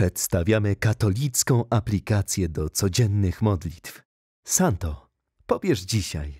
Przedstawiamy katolicką aplikację do codziennych modlitw. Santo, pobierz dzisiaj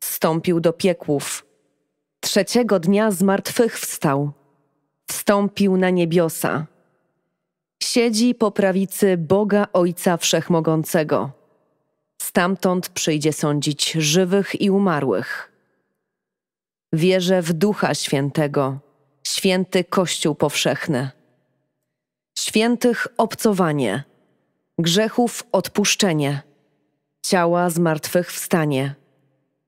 wstąpił do piekłów. Trzeciego dnia zmartwychwstał, wstąpił na niebiosa. Siedzi po prawicy Boga Ojca Wszechmogącego. Stamtąd przyjdzie sądzić żywych i umarłych. Wierzę w Ducha Świętego, święty Kościół powszechny. Świętych obcowanie, grzechów odpuszczenie, ciała zmartwychwstanie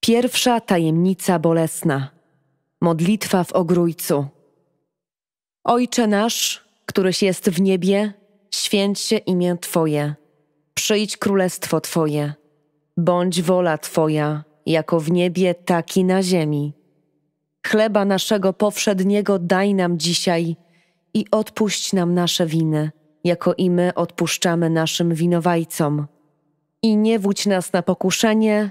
Pierwsza tajemnica bolesna. Modlitwa w ogrójcu. Ojcze nasz, któryś jest w niebie, święć się imię Twoje. Przyjdź królestwo Twoje. Bądź wola Twoja, jako w niebie, tak i na ziemi. Chleba naszego powszedniego daj nam dzisiaj i odpuść nam nasze winy, jako i my odpuszczamy naszym winowajcom. I nie wódź nas na pokuszenie,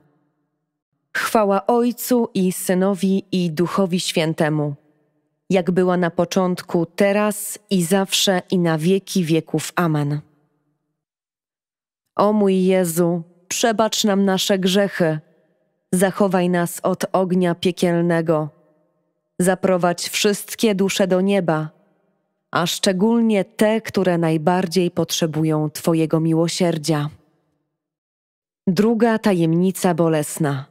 Chwała Ojcu i Synowi i Duchowi Świętemu, jak była na początku, teraz i zawsze i na wieki wieków. Amen. O mój Jezu, przebacz nam nasze grzechy, zachowaj nas od ognia piekielnego, zaprowadź wszystkie dusze do nieba, a szczególnie te, które najbardziej potrzebują Twojego miłosierdzia. Druga tajemnica bolesna.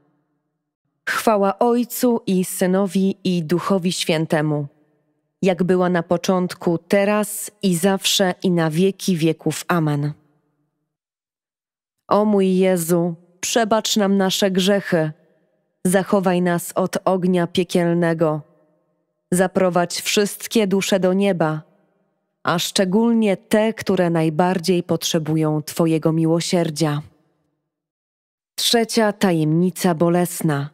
Chwała Ojcu i Synowi i Duchowi Świętemu, jak była na początku, teraz i zawsze i na wieki wieków. Amen. O mój Jezu, przebacz nam nasze grzechy, zachowaj nas od ognia piekielnego, zaprowadź wszystkie dusze do nieba, a szczególnie te, które najbardziej potrzebują Twojego miłosierdzia. Trzecia tajemnica bolesna –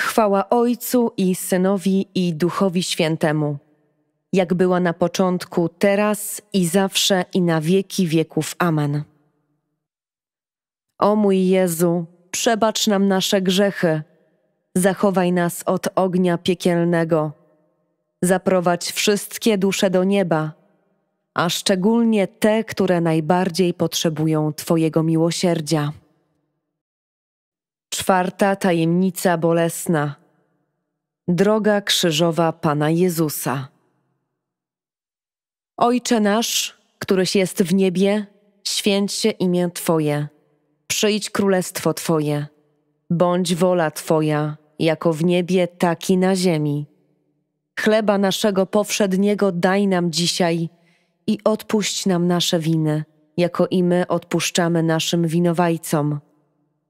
Chwała Ojcu i Synowi i Duchowi Świętemu, jak była na początku, teraz i zawsze i na wieki wieków. Amen. O mój Jezu, przebacz nam nasze grzechy, zachowaj nas od ognia piekielnego, zaprowadź wszystkie dusze do nieba, a szczególnie te, które najbardziej potrzebują Twojego miłosierdzia. Czwarta tajemnica bolesna. Droga krzyżowa Pana Jezusa. Ojcze nasz, któryś jest w niebie, święć się imię Twoje. Przyjdź królestwo Twoje. Bądź wola Twoja, jako w niebie, tak i na ziemi. Chleba naszego powszedniego daj nam dzisiaj i odpuść nam nasze winy, jako i my odpuszczamy naszym winowajcom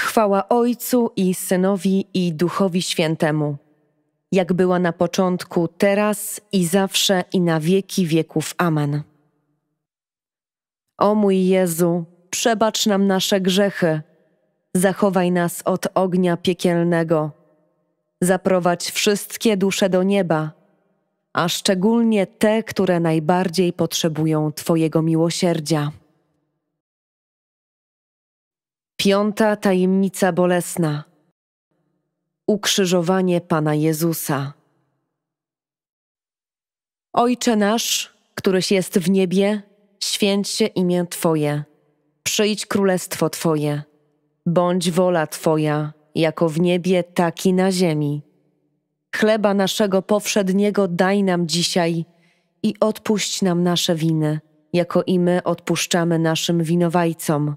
Chwała Ojcu i Synowi i Duchowi Świętemu, jak była na początku, teraz i zawsze i na wieki wieków. Amen. O mój Jezu, przebacz nam nasze grzechy, zachowaj nas od ognia piekielnego, zaprowadź wszystkie dusze do nieba, a szczególnie te, które najbardziej potrzebują Twojego miłosierdzia. Piąta tajemnica bolesna. Ukrzyżowanie Pana Jezusa. Ojcze nasz, któryś jest w niebie, święć się imię Twoje. Przyjdź królestwo Twoje. Bądź wola Twoja, jako w niebie, tak i na ziemi. Chleba naszego powszedniego daj nam dzisiaj i odpuść nam nasze winy, jako i my odpuszczamy naszym winowajcom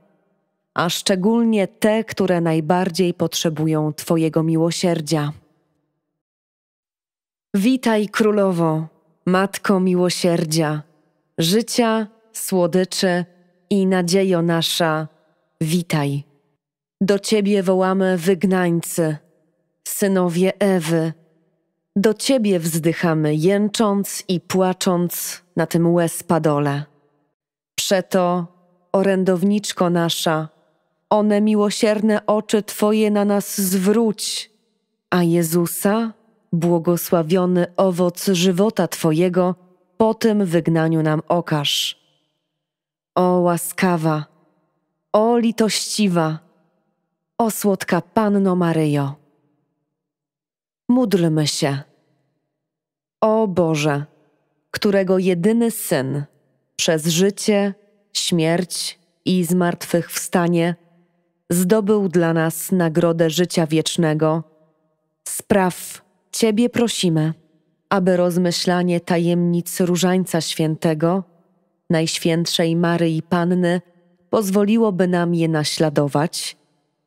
a szczególnie te, które najbardziej potrzebują Twojego miłosierdzia. Witaj królowo, matko miłosierdzia, życia, słodyczy i nadziejo nasza, witaj. Do Ciebie wołamy wygnańcy, synowie Ewy. Do Ciebie wzdychamy, jęcząc i płacząc na tym łez padole. Przeto, orędowniczko nasza, one miłosierne oczy Twoje na nas zwróć, a Jezusa, błogosławiony owoc żywota Twojego, po tym wygnaniu nam okaż. O łaskawa, o litościwa, o słodka Panno Maryjo. Módlmy się. O Boże, którego jedyny Syn przez życie, śmierć i zmartwychwstanie zdobył dla nas nagrodę życia wiecznego. Spraw Ciebie prosimy, aby rozmyślanie tajemnic Różańca Świętego, Najświętszej Maryi Panny, pozwoliłoby nam je naśladować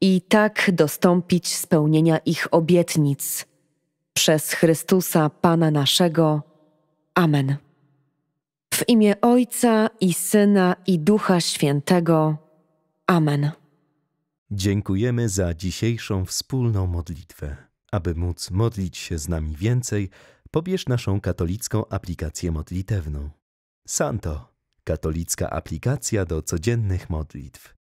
i tak dostąpić spełnienia ich obietnic. Przez Chrystusa Pana naszego. Amen. W imię Ojca i Syna i Ducha Świętego. Amen. Dziękujemy za dzisiejszą wspólną modlitwę. Aby móc modlić się z nami więcej, pobierz naszą katolicką aplikację modlitewną. Santo, katolicka aplikacja do codziennych modlitw.